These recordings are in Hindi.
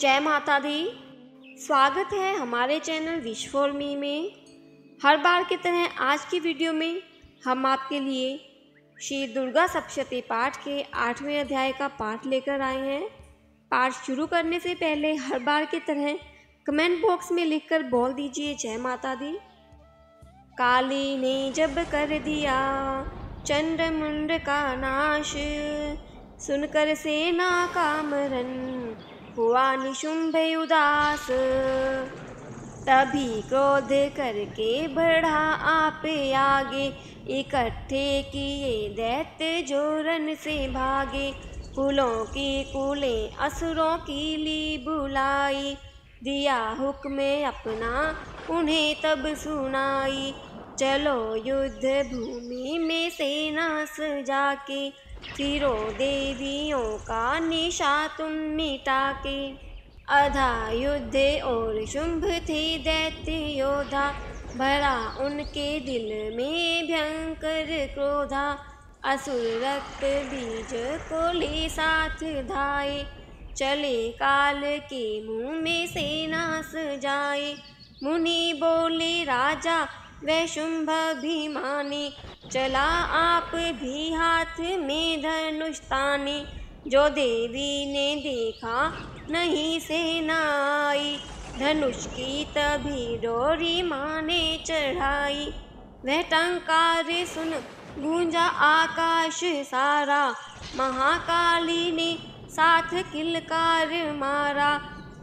जय माता दी स्वागत है हमारे चैनल विश्वर्मी में हर बार की तरह आज की वीडियो में हम आपके लिए श्री दुर्गा सप्शती पाठ के आठवें अध्याय का पाठ लेकर आए हैं पाठ शुरू करने से पहले हर बार की तरह कमेंट बॉक्स में लिखकर बोल दीजिए जय माता दी काली ने जब कर दिया चंद्र मुंड का नाश सुनकर सेना मरण हुआ उदास तभी क्रोध करके बढ़ा आपे आगे इकट्ठे किए दैत्य जोरन से भागे कुलों की कुले असुरों की ली बुलाई दिया हुक्म अपना उन्हें तब सुनाई चलो युद्ध भूमि में सेना सजा के फिरो देवियों का निशा तुम मिटा के अधा युद्ध और शुंभ थी दैत्य योद्धा भरा उनके दिल में भयंकर क्रोधा असुर रक्त बीज को ले साथ धाए चले काल के मुँह में सेना सजाए मुनि बोले राजा वह भीमानी चला आप भी हाथ में धनुष्तानी जो देवी ने देखा नहीं सेनाई धनुष की तभी डोरी माने चढ़ाई वह टंकार सुन गूंजा आकाश सारा महाकाली ने साथ किलकार मारा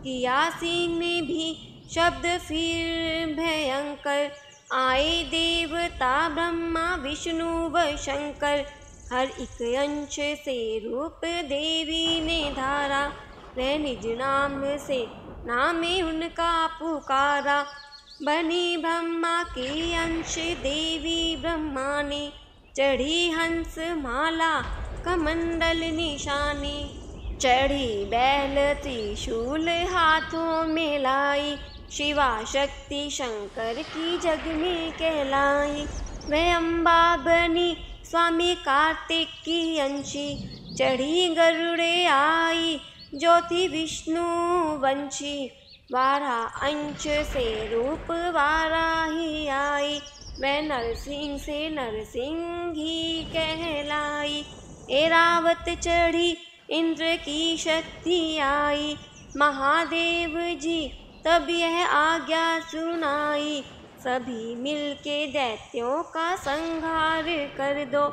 किया सिंह ने भी शब्द फिर भयंकर आए देवता ब्रह्मा विष्णु व शंकर हर एक अंश से रूप देवी ने धारा वह निज नाम से नामे उनका पुकारा बनी ब्रह्मा के अंश देवी ब्रह्मा ने चढ़ी हंस माला कमंडल निशानी चढ़ी बैल त्रिशूल हाथों में लाई शिवा शक्ति शंकर की जग में कहलाई वह अम्बा बनी स्वामी कार्तिक की अंशी चढ़ी गरुड़े आई ज्योति विष्णु वंशी वारा अंश से रूप वारा ही आई वह नरसिंह से नरसिंह ही कहलाई एरावत चढ़ी इंद्र की शक्ति आई महादेव जी तब यह आज्ञा सुनाई सभी मिलके दैत्यों का संहार कर दो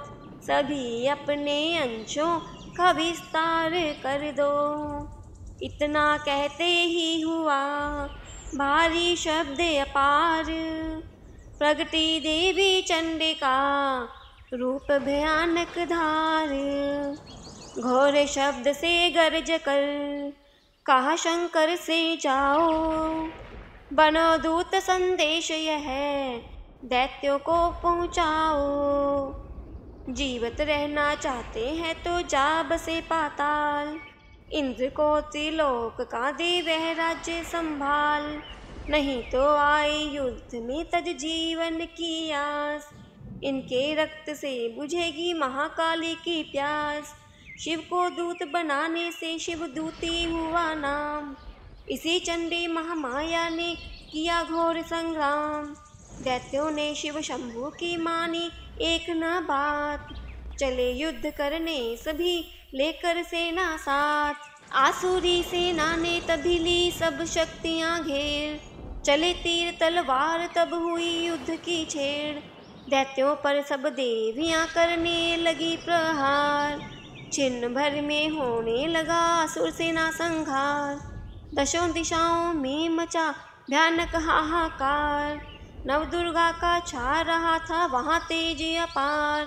सभी अपने अंशों का विस्तार कर दो इतना कहते ही हुआ भारी शब्द अपार प्रगति देवी चंडिका रूप भयानक धार घोर शब्द से गरज कर कहा शंकर से जाओ बनो दूत संदेश यह दैत्यों को पहुँचाओ जीवित रहना चाहते हैं तो जा बसे पाताल इंद्र को त्रिलोक का दे वह राज्य संभाल नहीं तो आए युद्ध में तज जीवन की आस इनके रक्त से बुझेगी महाकाली की प्यास शिव को दूत बनाने से शिव दूती हुआ नाम इसी चंडी महामाया ने किया घोर संग्राम दैत्यों ने शिव शंभु की मानी एक न बात चले युद्ध करने सभी लेकर सेना साथ आसुरी सेना ने तभी ली सब शक्तियां घेर चले तीर तलवार तब हुई युद्ध की छेड़ दैत्यों पर सब देवियां करने लगी प्रहार छिन्न भर में होने लगा असुर सेना संघार दशों दिशाओं में मचा भयानक हाहाकार नव दुर्गा का छा रहा था वहाँ तेज अपार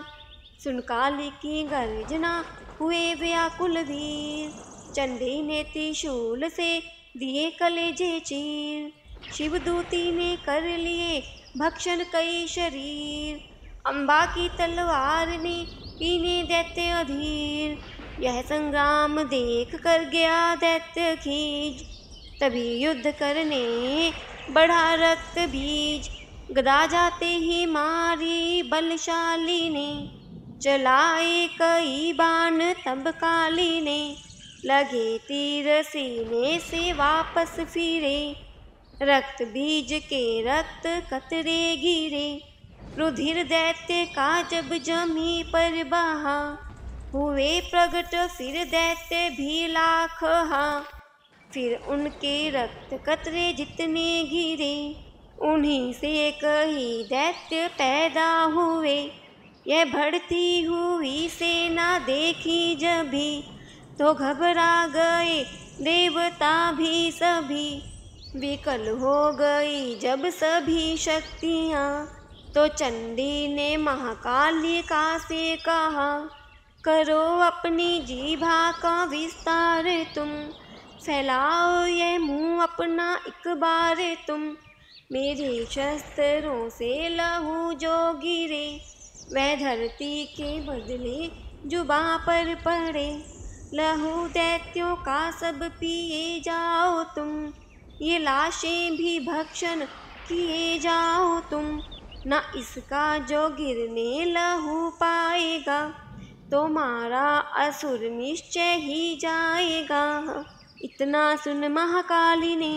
सुन काली की गर्जना हुए व्याकुल वीर चंडी ने त्रिशूल से दिए कलेजे चीर शिव दूती ने कर लिए भक्षण कई शरीर अम्बा की तलवार ने इन्हें दैत्य अधीर यह संग्राम देख कर गया दैत्य खीज तभी युद्ध करने बढ़ा रक्त बीज गदा जाते ही मारी बलशाली ने चलाए कई बाण तब काली ने लगे तीर सीने से वापस फिरे रक्त बीज के रक्त कतरे गिरे रुधिर दैत्य का जब जमी पर बहा हुए प्रगट फिर दैत्य भी लाख हा फिर उनके रक्त कतरे जितने गिरे उन्हीं से कही दैत्य पैदा हुए यह बढ़ती हुई सेना देखी जभी तो घबरा गए देवता भी सभी विकल हो गई जब सभी शक्तियाँ तो चंडी ने महाकाली का से कहा करो अपनी जीभा का विस्तार तुम फैलाओ ये मुंह अपना एक बार तुम मेरे शस्त्रों से लहू जो गिरे वह धरती के बदले जुबा पर पड़े लहू दैत्यों का सब पिए जाओ तुम ये लाशें भी भक्षण किए जाओ तुम ना इसका जो गिरने लहू पाएगा तुम्हारा असुर निश्चय ही जाएगा इतना सुन महाकाली ने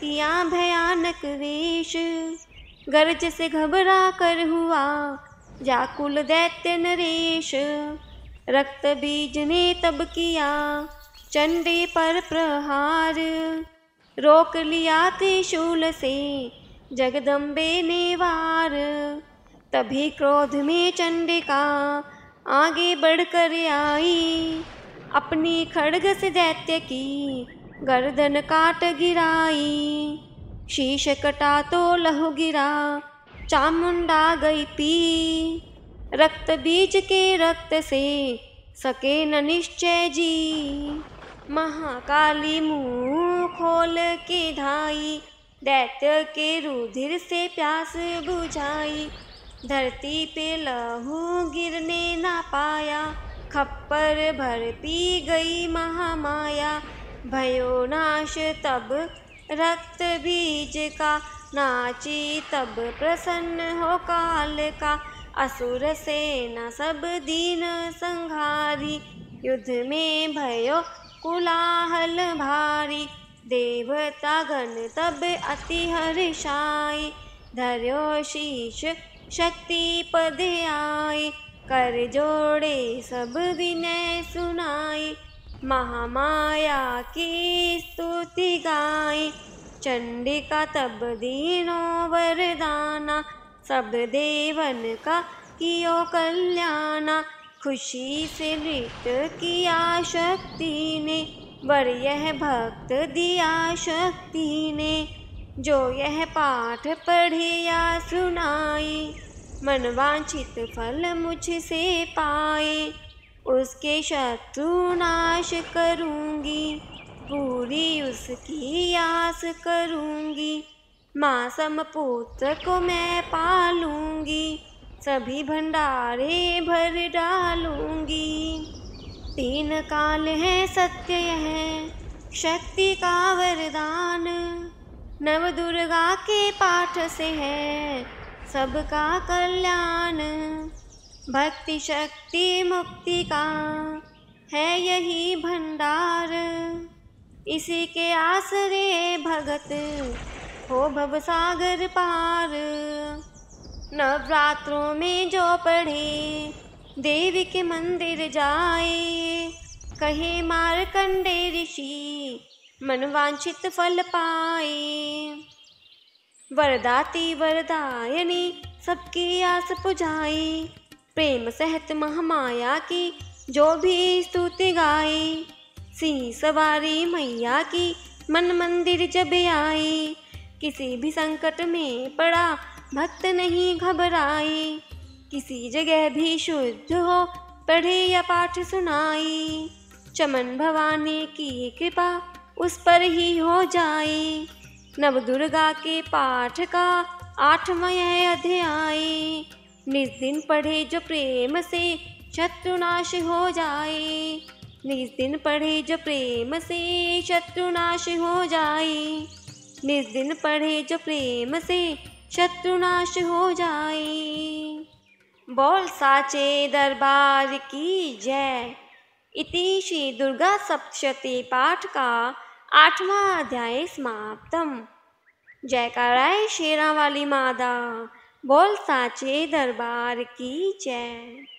किया भयानक वेश गरज से घबरा कर हुआ जाकुल दैत्य नरेश रक्त बीज ने तब किया चंडे पर प्रहार रोक लिया त्रिशूल से जगदम्बे ने वार तभी क्रोध में चंडिका आगे बढ़कर आई अपनी खड़ग से दैत्य की गर्दन काट गिराई शीश कटा तो लहू गिरा चामुंडा गई पी रक्त बीज के रक्त से सके न निश्चय जी महाकाली मुँह खोल के धाई दैत्य के रुधिर से प्यास बुझाई धरती पे लहू गिरने ना पाया खप्पर भर पी गई महामाया भयो नाश तब रक्त बीज का नाची तब प्रसन्न हो काल का असुर सेना सब दीन संहारी युद्ध में भयो कुलाहल भारी देवता गण तब अति हर्षाय धर्यो शीश शक्ति पद आय कर जोड़े सब विनय सुनाय महामाया की स्तुति गाय चंडिका तब दीनो वरदाना सब देवन का कियो कल्याणा खुशी से नृत्य किया शक्ति ने वर यह भक्त दिया शक्ति ने जो यह पाठ पढ़े या सुनाए मनवांचित फल मुझसे पाए उसके शत्रु नाश करूँगी पूरी उसकी आस करूँगी माँ समपुत्र को मैं पालूँगी सभी भंडारे भर डालूँगी तीन काल है सत्य यह शक्ति का वरदान नव दुर्गा के पाठ से है सबका कल्याण भक्ति शक्ति मुक्ति का है यही भंडार इसी के आसरे भगत हो भव सागर पार नवरात्रों में जो पढ़े देवी के मंदिर जाए कहे मारकंडे ऋषि मनवांछित फल पाए वरदाती वरदायनी सबकी आस पुजाए प्रेम सहित महामाया की जो भी स्तुति गाए सिंह सवारी मैया की मन मंदिर जब आई किसी भी संकट में पड़ा भक्त नहीं घबराए किसी जगह भी शुद्ध हो पढ़े या पाठ सुनाई चमन भवानी की कृपा उस पर ही हो जाए नव दुर्गा के पाठ का आठवय अध्याय अध्याय दिन पढ़े जो प्रेम से शत्रुनाश हो जाए दिन पढ़े जो प्रेम से शत्रुनाश हो जाए दिन पढ़े जो प्रेम से शत्रुनाश हो जाए बोल साचे दरबार की जय इति श्री दुर्गा सप्तशती पाठ का आठवां अध्याय समाप्तम जयकाराय शेरा वाली मादा बोल साचे दरबार की जय